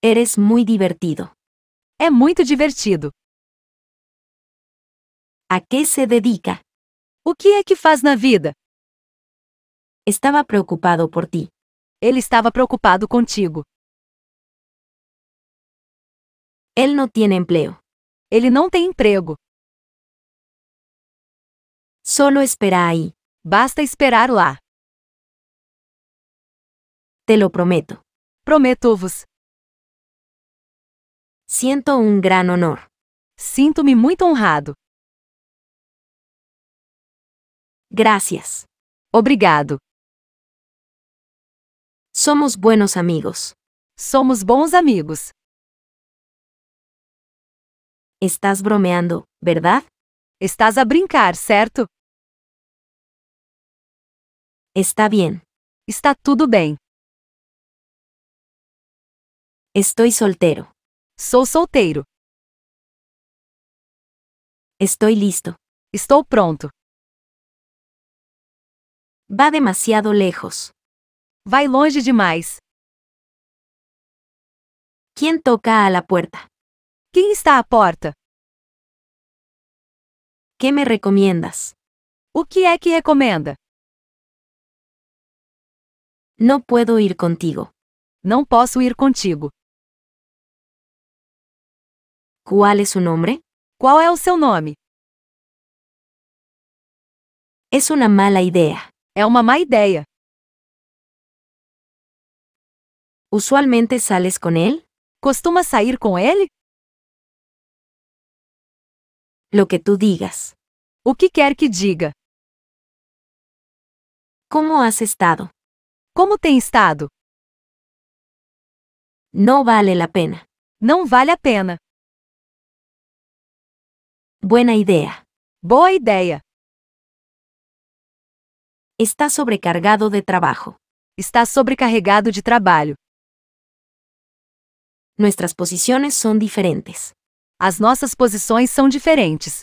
Eres muito divertido. É muito divertido. A que se dedica? O que é que faz na vida? Estava preocupado por ti. Ele estava preocupado contigo. Ele não tem emprego. Ele não tem emprego. Solo espera aí. Basta esperar lá. Te lo prometo. Prometo-vos. Siento um grande honor. Sinto-me muito honrado. Gracias. Obrigado. Somos buenos amigos. Somos bons amigos. Estás bromeando, verdade? Estás a brincar, certo? Está bem. Está tudo bem. Estou solteiro. Sou solteiro. Estou listo. Estou pronto. Va demasiado lejos. Vai longe demais. Quem toca a la puerta? Quem está à porta? que me recomiendas? O que é que recomenda? Não puedo ir contigo. Não posso ir contigo. ¿Cuál es seu nome? Qual é o seu nome? É uma mala ideia. É uma má ideia. ¿Usualmente sales com ele? Costuma sair com ele? Lo que tu digas. O que quer que diga. Como has estado? Como tem estado? Não vale a pena. Não vale a pena. Buena idea. Boa ideia. Está sobrecargado de trabajo. Está sobrecarregado de trabalho. Nuestras posiciones son diferentes. As nossas posições são diferentes.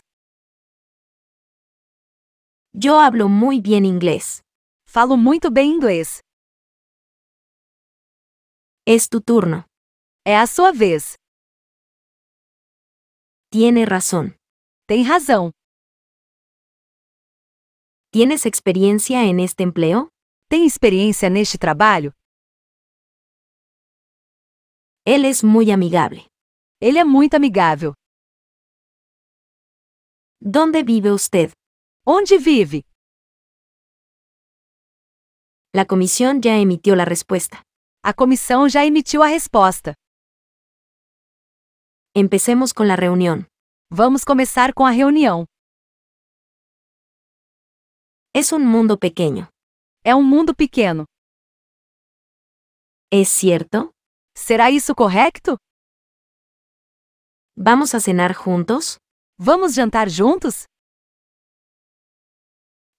Yo hablo muy bien inglés. Falo muito bem inglês. Es tu turno. É a sua vez. Tiene razón. Tem razão. Tienes experiência em este empleo? Tem experiência neste trabalho? Ele é muito amigável. Ele é muito amigável. Onde vive usted? Onde vive? A comissão já emitiu a resposta. A comissão já emitiu a resposta. Empecemos com a reunião. Vamos começar com a reunião. É um mundo pequeno. É um mundo pequeno. É certo? Será isso correto? ¿Vamos a cenar juntos? Vamos jantar juntos?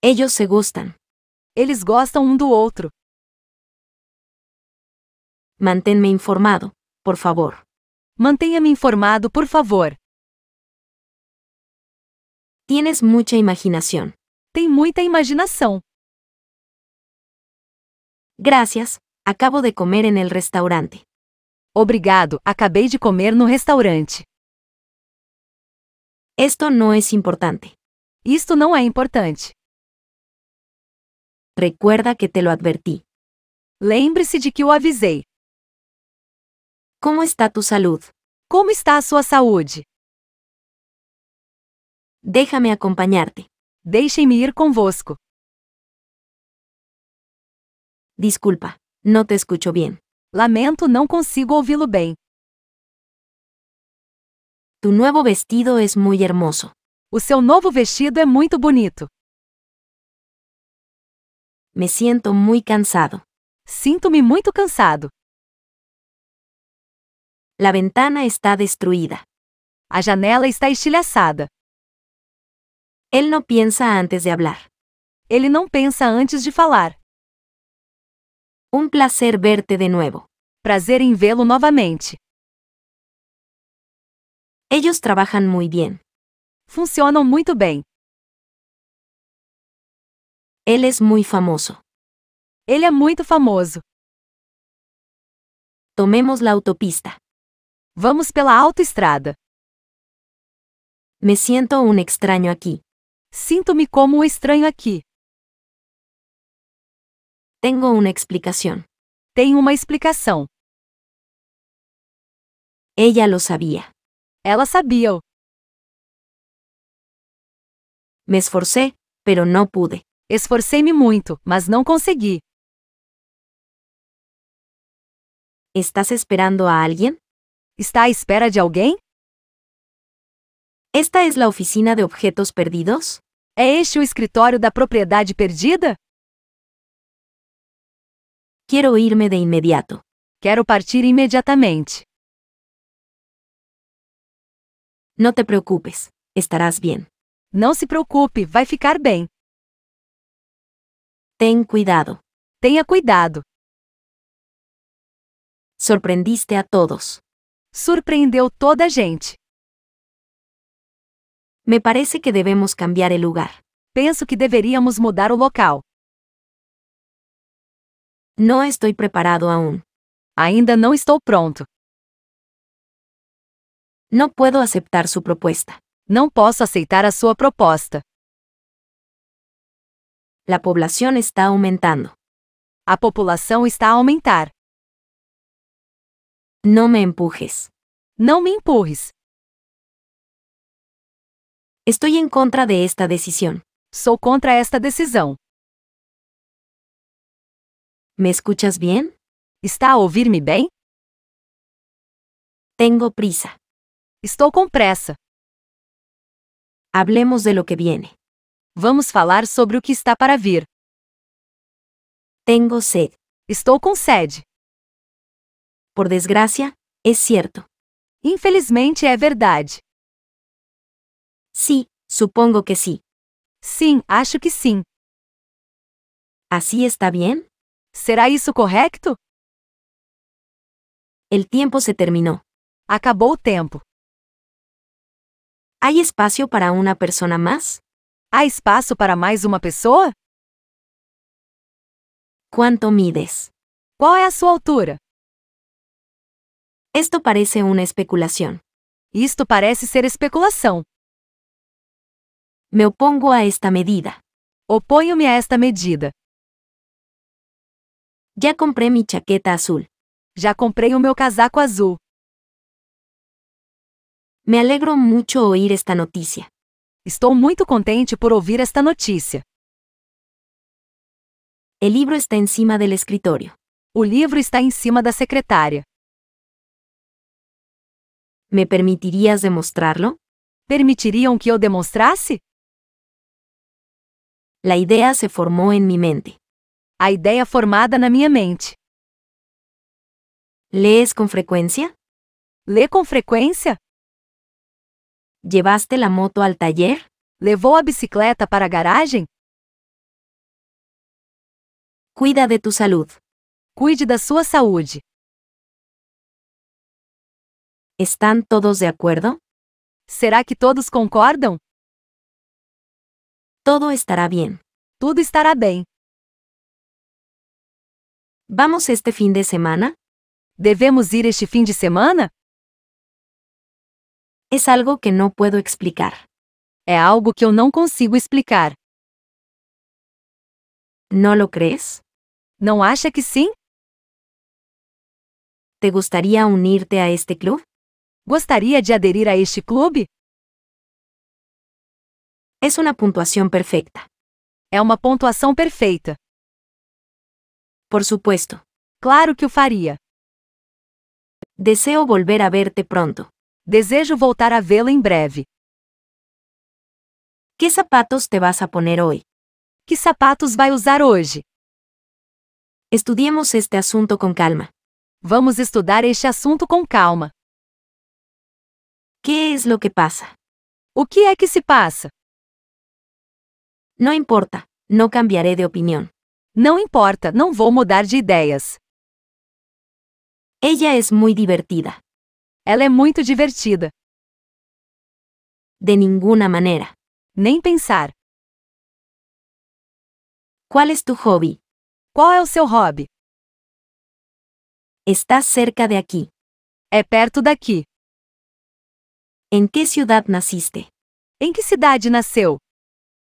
Eles se gostam. Eles gostam um do outro. Mantém-me informado, por favor. Mantenha-me informado, por favor. Tienes mucha imaginación. Tem muita imaginação. Gracias, acabo de comer en el restaurante. Obrigado, acabei de comer no restaurante. Esto no es importante. Isto não é importante. Recuerda que te lo advertí. Lembre-se de que o avisei. Como está tu salud? Como está a sua saúde? Déjame acompañarte. Deixe-me ir convosco. Disculpa, no te escucho bien. Lamento, no consigo ouvi-lo bem. Tu nuevo vestido es muy hermoso. O seu novo vestido é muito bonito. Me siento muy cansado. Sinto-me muito cansado. La ventana está destruída. A janela está estilhaçada. Él no piensa antes de hablar. Ele não pensa antes de falar. Un placer verte de nuevo. Prazer em vê-lo novamente. Ellos trabajan muy bien. Funcionam muito bem. Ele é muy famoso. Ele é muito famoso. Tomemos la autopista. Vamos pela autoestrada. Me siento un extraño aquí. Sinto-me como un estranho aqui. Tengo una explicación. Tengo una explicación. Ella lo sabía. Ella sabía. Me esforcé, pero no pude. Esforcéme me muito, mas não consegui. ¿Estás esperando a alguien? ¿Está à espera de alguém? ¿Esta es la oficina de objetos perdidos? É este o escritório da propriedade perdida? Quero irme de imediato. Quero partir imediatamente. Não te preocupes, estarás bem. Não se preocupe, vai ficar bem. Ten cuidado. Tenha cuidado. Surpreendiste a todos. Surpreendeu toda a gente. Me parece que debemos cambiar el lugar. Pienso que deberíamos mudar o local. No estoy preparado aún. Ainda no estoy pronto. No puedo aceptar su propuesta. No puedo aceptar a sua proposta. La población está aumentando. A población está a aumentar. No me empujes. No me empujes. Estou em contra de esta decisão. Sou contra esta decisão. ¿Me escuchas bem? Está a ouvir-me bem? Tengo prisa. Estou com pressa. Hablemos de lo que viene. Vamos falar sobre o que está para vir. Tengo sed. Estou com sede. Por desgracia, É certo. Infelizmente é verdade. Sí, supongo que sí. Sí, acho que sí. ¿Así está bien? ¿Será eso correcto? El tiempo se terminó. Acabó el tiempo. ¿Hay espacio para una persona más? ¿Hay espacio para más una persona? ¿Cuánto mides? ¿Cuál es su altura? Esto parece una especulación. Esto parece ser especulación. Me opongo a esta medida. Oponho-me a esta medida. Já comprei minha chaqueta azul. Já comprei o meu casaco azul. Me alegro muito ouvir esta notícia. Estou muito contente por ouvir esta notícia. O livro está em cima do escritório. O livro está em cima da secretária. Me permitirias demonstrá-lo? Permitiriam que eu demonstrasse? La ideia se formou em minha mente. A ideia formada na minha mente. ¿Lees com frequência Lê com frequência? ¿Llevaste la moto al taller? Levou a bicicleta para a garagem? Cuida de tu salud. Cuide da sua saúde. estão todos de acordo Será que todos concordam? Todo estará bien. Tudo estará bem. Vamos este fim de semana? Devemos ir este fim de semana? É algo que não puedo explicar. É algo que eu não consigo explicar. Não lo crees? Não acha que sim? ¿Te gustaría unirte a este club? Gostaria de aderir a este clube? É uma pontuação perfeita. É uma pontuação perfeita. Por supuesto. Claro que o faria. Desejo volver a ver-te pronto. Desejo voltar a vê-lo em breve. Que sapatos te vas a poner hoje? Que sapatos vai usar hoje? Estudiemos este assunto com calma. Vamos estudar este assunto com calma. Que é lo que passa? O que é que se passa? Não importa, não cambiarei de opinião. Não importa, não vou mudar de ideias. Ella é muito divertida. Ela é muito divertida. De nenhuma maneira. Nem pensar. Qual é tu hobby? Qual é o seu hobby? Está cerca de aqui. É perto daqui. Em que cidade nasciste? Em que cidade nasceu?